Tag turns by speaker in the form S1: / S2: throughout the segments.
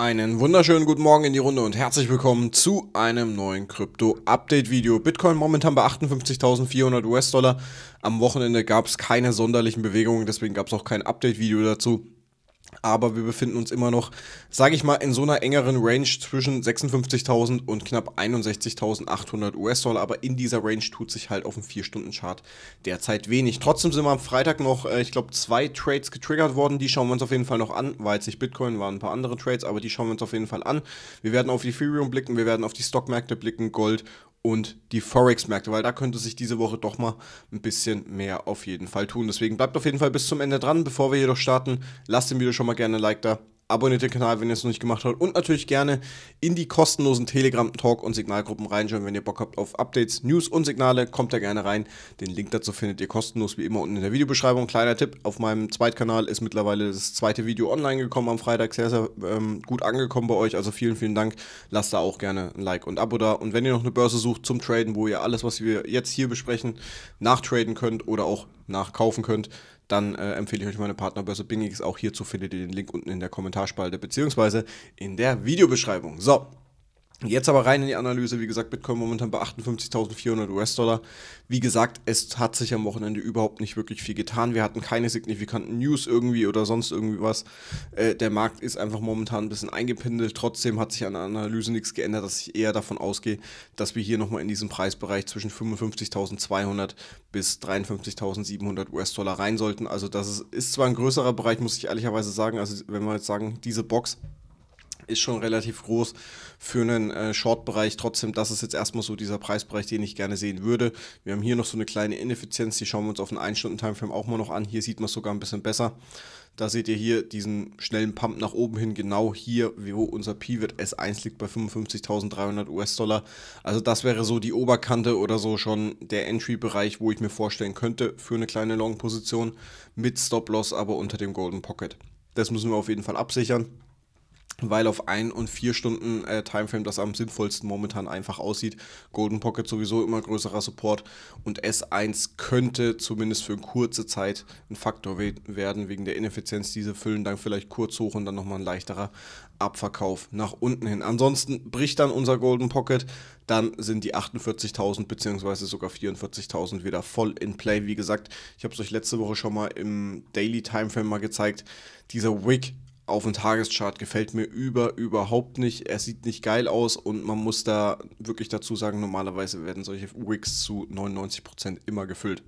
S1: Einen wunderschönen guten Morgen in die Runde und herzlich willkommen zu einem neuen Krypto-Update-Video. Bitcoin momentan bei 58.400 US-Dollar. Am Wochenende gab es keine sonderlichen Bewegungen, deswegen gab es auch kein Update-Video dazu aber wir befinden uns immer noch, sage ich mal, in so einer engeren Range zwischen 56.000 und knapp 61.800 US-Dollar, aber in dieser Range tut sich halt auf dem 4-Stunden-Chart derzeit wenig. Trotzdem sind wir am Freitag noch, äh, ich glaube, zwei Trades getriggert worden, die schauen wir uns auf jeden Fall noch an, war jetzt nicht Bitcoin, waren ein paar andere Trades, aber die schauen wir uns auf jeden Fall an. Wir werden auf Ethereum blicken, wir werden auf die Stockmärkte blicken, Gold und die Forex-Märkte, weil da könnte sich diese Woche doch mal ein bisschen mehr auf jeden Fall tun. Deswegen bleibt auf jeden Fall bis zum Ende dran. Bevor wir jedoch starten, lasst dem Video schon mal gerne ein Like da abonniert den Kanal, wenn ihr es noch nicht gemacht habt. Und natürlich gerne in die kostenlosen Telegram-Talk- und Signalgruppen reinschauen. Wenn ihr Bock habt auf Updates, News und Signale, kommt da gerne rein. Den Link dazu findet ihr kostenlos wie immer unten in der Videobeschreibung. Kleiner Tipp, auf meinem Zweitkanal ist mittlerweile das zweite Video online gekommen am Freitag. Sehr, sehr ähm, gut angekommen bei euch. Also vielen, vielen Dank. Lasst da auch gerne ein Like und Abo da. Und wenn ihr noch eine Börse sucht zum Traden, wo ihr alles, was wir jetzt hier besprechen, nachtraden könnt oder auch nachkaufen könnt, dann äh, empfehle ich euch meine Partnerbörse BingX. Auch hierzu findet ihr den Link unten in der Kommentarspalte bzw. in der Videobeschreibung. So, Jetzt aber rein in die Analyse, wie gesagt, Bitcoin momentan bei 58.400 US-Dollar. Wie gesagt, es hat sich am Wochenende überhaupt nicht wirklich viel getan. Wir hatten keine signifikanten News irgendwie oder sonst irgendwie was. Äh, der Markt ist einfach momentan ein bisschen eingependelt. Trotzdem hat sich an der Analyse nichts geändert, dass ich eher davon ausgehe, dass wir hier nochmal in diesem Preisbereich zwischen 55.200 bis 53.700 US-Dollar rein sollten. Also das ist, ist zwar ein größerer Bereich, muss ich ehrlicherweise sagen. Also wenn wir jetzt sagen, diese Box ist schon relativ groß für einen äh, Short-Bereich. Trotzdem, das ist jetzt erstmal so dieser Preisbereich, den ich gerne sehen würde. Wir haben hier noch so eine kleine Ineffizienz, die schauen wir uns auf den 1-Stunden-Timeframe auch mal noch an. Hier sieht man es sogar ein bisschen besser. Da seht ihr hier diesen schnellen Pump nach oben hin, genau hier, wo unser Pivot S1 liegt bei 55.300 US-Dollar. Also das wäre so die Oberkante oder so schon der Entry-Bereich, wo ich mir vorstellen könnte für eine kleine Long-Position mit Stop-Loss, aber unter dem Golden Pocket. Das müssen wir auf jeden Fall absichern weil auf 1 und 4 Stunden äh, Timeframe das am sinnvollsten momentan einfach aussieht. Golden Pocket sowieso immer größerer Support und S1 könnte zumindest für eine kurze Zeit ein Faktor we werden wegen der Ineffizienz. Diese füllen dann vielleicht kurz hoch und dann nochmal ein leichterer Abverkauf nach unten hin. Ansonsten bricht dann unser Golden Pocket, dann sind die 48.000 bzw. sogar 44.000 wieder voll in Play. Wie gesagt, ich habe es euch letzte Woche schon mal im Daily Timeframe mal gezeigt. Dieser Wick auf dem Tageschart gefällt mir über überhaupt nicht. Er sieht nicht geil aus und man muss da wirklich dazu sagen, normalerweise werden solche Wigs zu 99% immer gefüllt.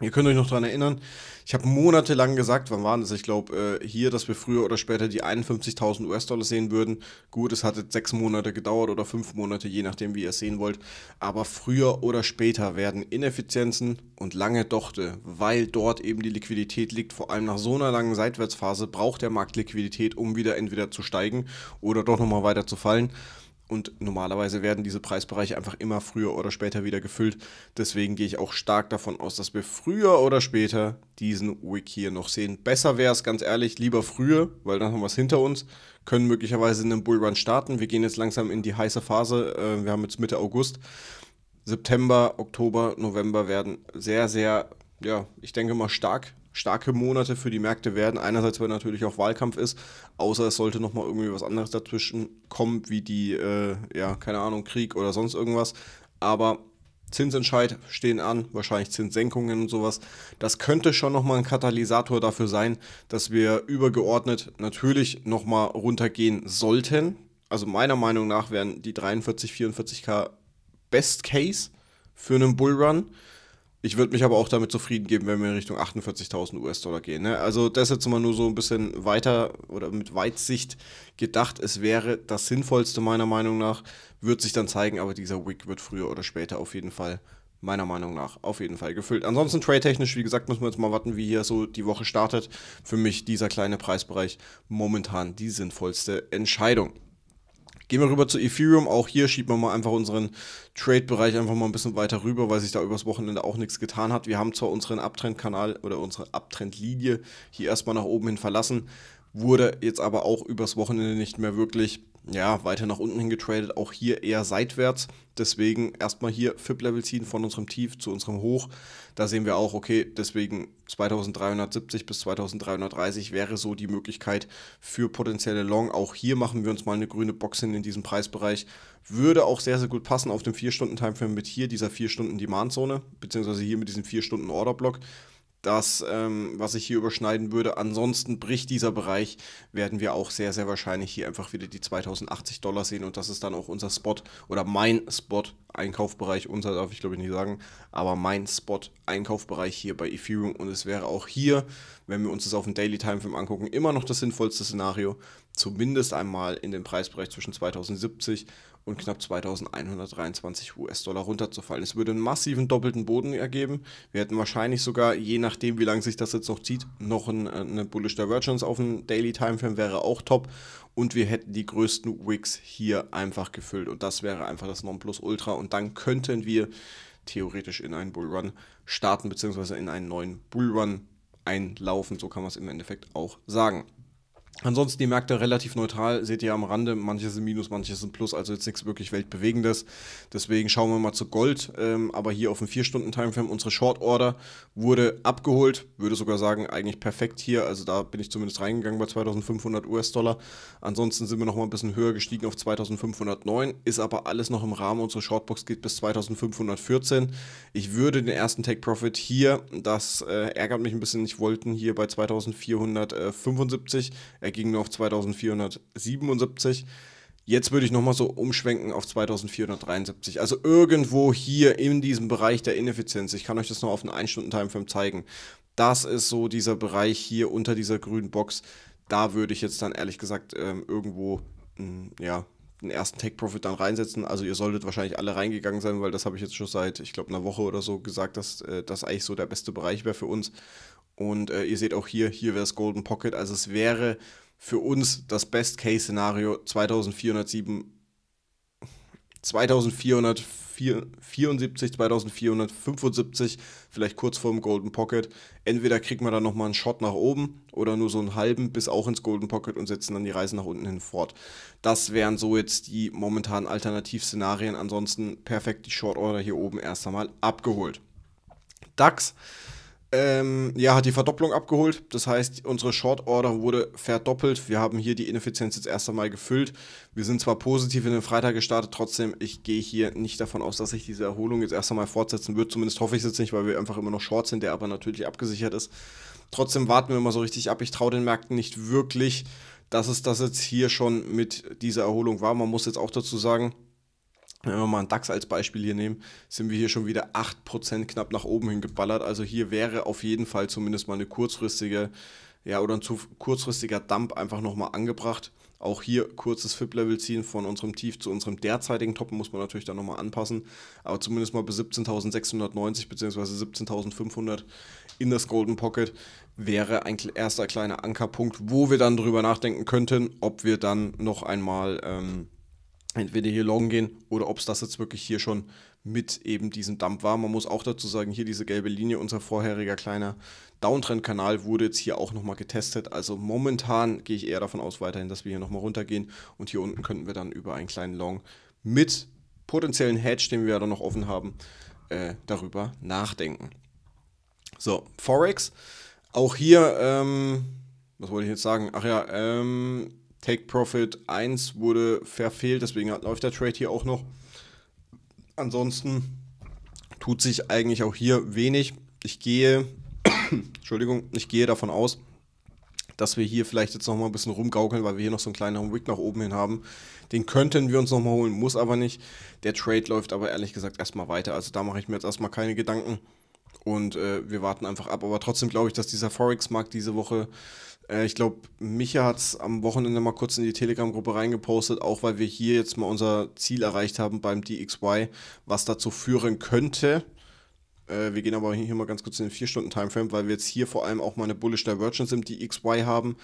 S1: Ihr könnt euch noch daran erinnern, ich habe monatelang gesagt, wann waren das? Ich glaube, äh, hier, dass wir früher oder später die 51.000 US-Dollar sehen würden. Gut, es hat jetzt sechs Monate gedauert oder fünf Monate, je nachdem, wie ihr es sehen wollt. Aber früher oder später werden Ineffizienzen und lange Dochte, weil dort eben die Liquidität liegt. Vor allem nach so einer langen Seitwärtsphase braucht der Markt Liquidität, um wieder entweder zu steigen oder doch nochmal weiter zu fallen. Und normalerweise werden diese Preisbereiche einfach immer früher oder später wieder gefüllt. Deswegen gehe ich auch stark davon aus, dass wir früher oder später diesen Wick hier noch sehen. Besser wäre es, ganz ehrlich, lieber früher, weil dann haben wir es hinter uns, können möglicherweise in einem Bullrun starten. Wir gehen jetzt langsam in die heiße Phase. Äh, wir haben jetzt Mitte August. September, Oktober, November werden sehr, sehr, ja, ich denke mal stark starke Monate für die Märkte werden. Einerseits, weil natürlich auch Wahlkampf ist, außer es sollte nochmal irgendwie was anderes dazwischen kommen, wie die, äh, ja, keine Ahnung, Krieg oder sonst irgendwas. Aber Zinsentscheid stehen an, wahrscheinlich Zinssenkungen und sowas. Das könnte schon nochmal ein Katalysator dafür sein, dass wir übergeordnet natürlich nochmal runtergehen sollten. Also meiner Meinung nach wären die 43, 44k Best Case für einen Bullrun. Ich würde mich aber auch damit zufrieden geben, wenn wir in Richtung 48.000 US-Dollar gehen. Ne? Also das jetzt mal nur so ein bisschen weiter oder mit Weitsicht gedacht. Es wäre das Sinnvollste meiner Meinung nach, wird sich dann zeigen, aber dieser Wick wird früher oder später auf jeden Fall meiner Meinung nach auf jeden Fall gefüllt. Ansonsten trade-technisch, wie gesagt, müssen wir jetzt mal warten, wie hier so die Woche startet. Für mich dieser kleine Preisbereich momentan die sinnvollste Entscheidung. Gehen wir rüber zu Ethereum. Auch hier schieben wir mal einfach unseren Trade-Bereich einfach mal ein bisschen weiter rüber, weil sich da übers Wochenende auch nichts getan hat. Wir haben zwar unseren Abtrendkanal oder unsere Abtrendlinie hier erstmal nach oben hin verlassen, wurde jetzt aber auch übers Wochenende nicht mehr wirklich ja, weiter nach unten hin getradet, auch hier eher seitwärts. Deswegen erstmal hier FIP-Level ziehen von unserem Tief zu unserem Hoch. Da sehen wir auch, okay, deswegen 2370 bis 2330 wäre so die Möglichkeit für potenzielle Long. Auch hier machen wir uns mal eine grüne Box hin in diesem Preisbereich. Würde auch sehr, sehr gut passen auf dem 4-Stunden-Timeframe mit hier dieser 4-Stunden-Demand-Zone, beziehungsweise hier mit diesem 4-Stunden-Order-Block das, ähm, was ich hier überschneiden würde. Ansonsten bricht dieser Bereich, werden wir auch sehr, sehr wahrscheinlich hier einfach wieder die 2080 Dollar sehen und das ist dann auch unser Spot oder mein Spot, Einkaufbereich, unser darf ich glaube ich nicht sagen, aber mein Spot, Einkaufbereich hier bei Ethereum und es wäre auch hier, wenn wir uns das auf dem Daily Timeframe angucken, immer noch das sinnvollste Szenario, zumindest einmal in den Preisbereich zwischen 2070 und knapp 2123 US-Dollar runterzufallen. Es würde einen massiven doppelten Boden ergeben. Wir hätten wahrscheinlich sogar, je nachdem, wie lange sich das jetzt noch zieht, noch ein, äh, eine Bullish Divergence auf dem Daily Timeframe wäre auch top. Und wir hätten die größten Wicks hier einfach gefüllt. Und das wäre einfach das Nonplusultra. Und dann könnten wir theoretisch in einen Bullrun starten, beziehungsweise in einen neuen Bullrun einlaufen. So kann man es im Endeffekt auch sagen. Ansonsten die Märkte relativ neutral, seht ihr am Rande, manche sind Minus, manche sind Plus, also jetzt nichts wirklich Weltbewegendes. Deswegen schauen wir mal zu Gold, ähm, aber hier auf dem 4-Stunden-Timeframe, unsere Short-Order wurde abgeholt, würde sogar sagen, eigentlich perfekt hier, also da bin ich zumindest reingegangen bei 2500 US-Dollar. Ansonsten sind wir nochmal ein bisschen höher gestiegen auf 2509, ist aber alles noch im Rahmen, unsere Shortbox geht bis 2514. Ich würde den ersten Take-Profit hier, das äh, ärgert mich ein bisschen, ich wollten hier bei 2475 er ging nur auf 2477. Jetzt würde ich nochmal so umschwenken auf 2473. Also irgendwo hier in diesem Bereich der Ineffizienz. Ich kann euch das noch auf einen 1-Stunden-Timeframe zeigen. Das ist so dieser Bereich hier unter dieser grünen Box. Da würde ich jetzt dann ehrlich gesagt ähm, irgendwo hm, ja, den ersten Take Profit dann reinsetzen. Also ihr solltet wahrscheinlich alle reingegangen sein, weil das habe ich jetzt schon seit, ich glaube, einer Woche oder so gesagt, dass äh, das eigentlich so der beste Bereich wäre für uns. Und äh, ihr seht auch hier, hier wäre es Golden Pocket. Also es wäre für uns das Best-Case-Szenario 2407 2474, 2475, vielleicht kurz vor dem Golden Pocket. Entweder kriegt man dann nochmal einen Shot nach oben oder nur so einen halben bis auch ins Golden Pocket und setzen dann die Reise nach unten hin fort. Das wären so jetzt die momentanen Alternativszenarien. Ansonsten perfekt die Short Order hier oben erst einmal abgeholt. DAX ähm, ja, hat die Verdopplung abgeholt. Das heißt, unsere Short Order wurde verdoppelt. Wir haben hier die Ineffizienz jetzt erst einmal gefüllt. Wir sind zwar positiv in den Freitag gestartet, trotzdem, ich gehe hier nicht davon aus, dass sich diese Erholung jetzt erst einmal fortsetzen wird. Zumindest hoffe ich es jetzt nicht, weil wir einfach immer noch Short sind, der aber natürlich abgesichert ist. Trotzdem warten wir immer so richtig ab. Ich traue den Märkten nicht wirklich, dass es das jetzt hier schon mit dieser Erholung war. Man muss jetzt auch dazu sagen, wenn wir mal einen DAX als Beispiel hier nehmen, sind wir hier schon wieder 8% knapp nach oben hin geballert. Also hier wäre auf jeden Fall zumindest mal eine kurzfristige, ja, oder ein zu kurzfristiger Dump einfach nochmal angebracht. Auch hier kurzes FIP-Level ziehen von unserem Tief zu unserem derzeitigen Top muss man natürlich dann nochmal anpassen. Aber zumindest mal bis 17.690 bzw. 17.500 in das Golden Pocket wäre ein erster kleiner Ankerpunkt, wo wir dann drüber nachdenken könnten, ob wir dann noch einmal... Ähm, entweder hier long gehen oder ob es das jetzt wirklich hier schon mit eben diesem Dump war. Man muss auch dazu sagen, hier diese gelbe Linie, unser vorheriger kleiner Downtrend-Kanal wurde jetzt hier auch nochmal getestet. Also momentan gehe ich eher davon aus weiterhin, dass wir hier nochmal runtergehen und hier unten könnten wir dann über einen kleinen Long mit potenziellen Hedge, den wir ja dann noch offen haben, äh, darüber nachdenken. So, Forex. Auch hier, ähm, was wollte ich jetzt sagen? Ach ja, ähm, Take Profit 1 wurde verfehlt, deswegen läuft der Trade hier auch noch. Ansonsten tut sich eigentlich auch hier wenig. Ich gehe, Entschuldigung, ich gehe davon aus, dass wir hier vielleicht jetzt nochmal ein bisschen rumgaukeln, weil wir hier noch so einen kleineren Wick nach oben hin haben. Den könnten wir uns nochmal holen, muss aber nicht. Der Trade läuft aber ehrlich gesagt erstmal weiter. Also da mache ich mir jetzt erstmal keine Gedanken und äh, wir warten einfach ab. Aber trotzdem glaube ich, dass dieser Forex-Markt diese Woche äh, ich glaube, Micha hat es am Wochenende mal kurz in die Telegram-Gruppe reingepostet, auch weil wir hier jetzt mal unser Ziel erreicht haben beim DXY, was dazu führen könnte. Äh, wir gehen aber hier mal ganz kurz in den 4-Stunden-Timeframe, weil wir jetzt hier vor allem auch mal eine Bullish Divergence im DXY haben.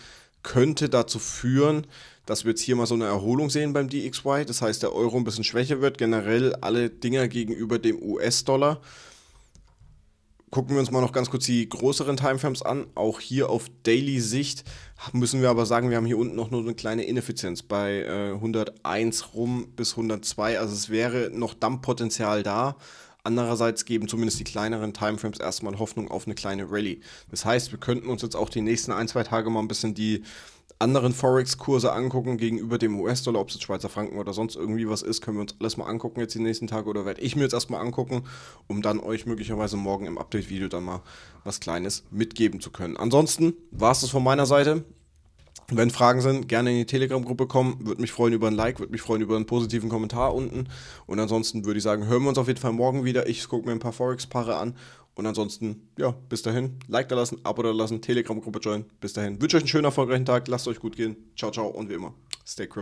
S1: Könnte dazu führen, dass wir jetzt hier mal so eine Erholung sehen beim DXY. Das heißt, der Euro ein bisschen schwächer wird, generell alle Dinger gegenüber dem US-Dollar. Gucken wir uns mal noch ganz kurz die größeren Timeframes an. Auch hier auf Daily-Sicht müssen wir aber sagen, wir haben hier unten noch nur eine kleine Ineffizienz bei äh, 101 rum bis 102. Also es wäre noch Dampfpotenzial da. Andererseits geben zumindest die kleineren Timeframes erstmal Hoffnung auf eine kleine Rallye. Das heißt, wir könnten uns jetzt auch die nächsten ein, zwei Tage mal ein bisschen die anderen Forex-Kurse angucken gegenüber dem US-Dollar, ob es jetzt Schweizer Franken oder sonst irgendwie was ist, können wir uns alles mal angucken jetzt die nächsten Tage oder werde ich mir jetzt erstmal angucken, um dann euch möglicherweise morgen im Update-Video dann mal was Kleines mitgeben zu können. Ansonsten war es das von meiner Seite. Wenn Fragen sind, gerne in die Telegram-Gruppe kommen. Würde mich freuen über ein Like, würde mich freuen über einen positiven Kommentar unten. Und ansonsten würde ich sagen, hören wir uns auf jeden Fall morgen wieder. Ich gucke mir ein paar Forex-Paare an. Und ansonsten, ja, bis dahin. Like da lassen, Abo da lassen, Telegram-Gruppe joinen. Bis dahin. Wünsche euch einen schönen, erfolgreichen Tag. Lasst euch gut gehen. Ciao, ciao. Und wie immer, stay crypto.